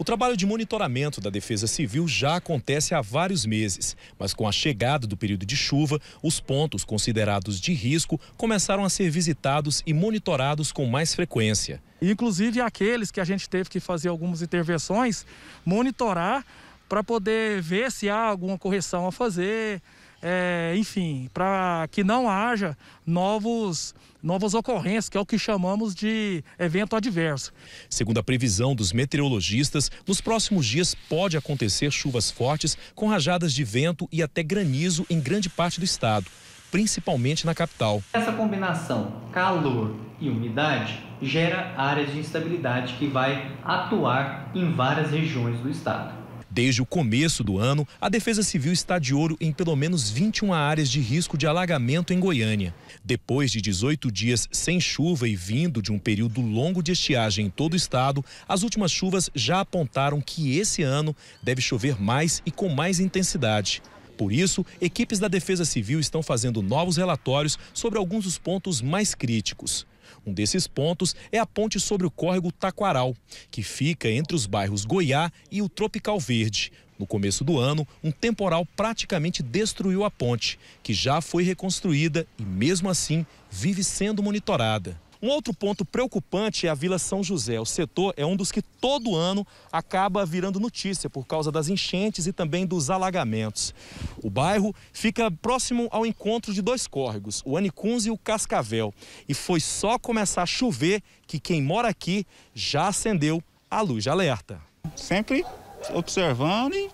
O trabalho de monitoramento da Defesa Civil já acontece há vários meses, mas com a chegada do período de chuva, os pontos considerados de risco começaram a ser visitados e monitorados com mais frequência. Inclusive aqueles que a gente teve que fazer algumas intervenções, monitorar para poder ver se há alguma correção a fazer, é, enfim, para que não haja novos novas ocorrências, que é o que chamamos de evento adverso. Segundo a previsão dos meteorologistas, nos próximos dias pode acontecer chuvas fortes com rajadas de vento e até granizo em grande parte do estado, principalmente na capital. Essa combinação calor e umidade gera áreas de instabilidade que vai atuar em várias regiões do estado. Desde o começo do ano, a Defesa Civil está de ouro em pelo menos 21 áreas de risco de alagamento em Goiânia. Depois de 18 dias sem chuva e vindo de um período longo de estiagem em todo o estado, as últimas chuvas já apontaram que esse ano deve chover mais e com mais intensidade. Por isso, equipes da Defesa Civil estão fazendo novos relatórios sobre alguns dos pontos mais críticos. Um desses pontos é a ponte sobre o córrego Taquaral, que fica entre os bairros Goiá e o Tropical Verde. No começo do ano, um temporal praticamente destruiu a ponte, que já foi reconstruída e, mesmo assim, vive sendo monitorada. Um outro ponto preocupante é a Vila São José. O setor é um dos que todo ano acaba virando notícia por causa das enchentes e também dos alagamentos. O bairro fica próximo ao encontro de dois córregos, o Anicuns e o Cascavel. E foi só começar a chover que quem mora aqui já acendeu a luz de alerta. Sempre observando e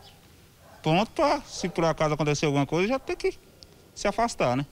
pronto para, se por acaso acontecer alguma coisa, já tem que se afastar, né?